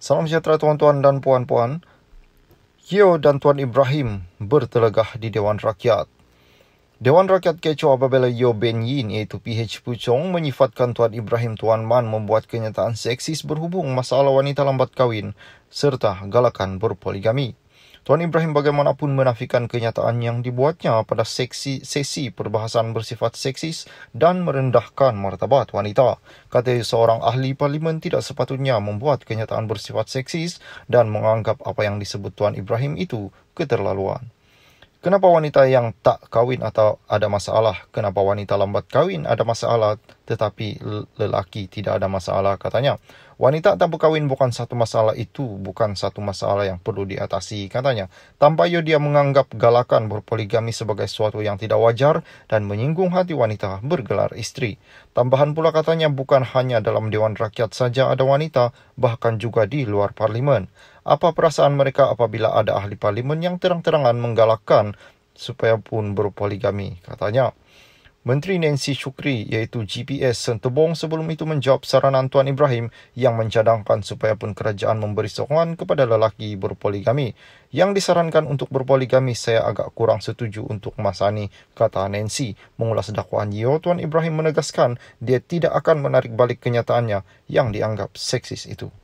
Salam sejahtera tuan-tuan dan puan-puan. Kio dan Tuan Ibrahim bertelegah di Dewan Rakyat. Dewan Rakyat Kecoh apabila Yo Ben Yin iaitu PH Puchong menyifatkan Tuan Ibrahim Tuan Man membuat kenyataan seksis berhubung masalah wanita lambat kahwin serta galakan berpoligami. Tuan Ibrahim bagaimanapun menafikan kenyataan yang dibuatnya pada seksi, sesi perbahasan bersifat seksis dan merendahkan martabat wanita. Kata seorang ahli parlimen tidak sepatutnya membuat kenyataan bersifat seksis dan menganggap apa yang disebut Tuan Ibrahim itu keterlaluan. Kenapa wanita yang tak kahwin atau ada masalah? Kenapa wanita lambat kahwin ada masalah tetapi lelaki tidak ada masalah? Katanya, wanita tak berkahwin bukan satu masalah itu, bukan satu masalah yang perlu diatasi. Katanya, tampaknya dia menganggap galakan berpoligami sebagai suatu yang tidak wajar dan menyinggung hati wanita bergelar istri. Tambahan pula katanya, bukan hanya dalam Dewan Rakyat saja ada wanita, bahkan juga di luar parlimen apa perasaan mereka apabila ada ahli parlimen yang terang-terangan menggalakkan supaya pun berpoligami, katanya. Menteri Nancy Shukri iaitu GPS Sentebong sebelum itu menjawab saranan Tuan Ibrahim yang mencadangkan supaya pun kerajaan memberi sokongan kepada lelaki berpoligami. Yang disarankan untuk berpoligami saya agak kurang setuju untuk masa ini, kata Nancy. Mengulas dakwaan Yeo, Tuan Ibrahim menegaskan dia tidak akan menarik balik kenyataannya yang dianggap seksis itu.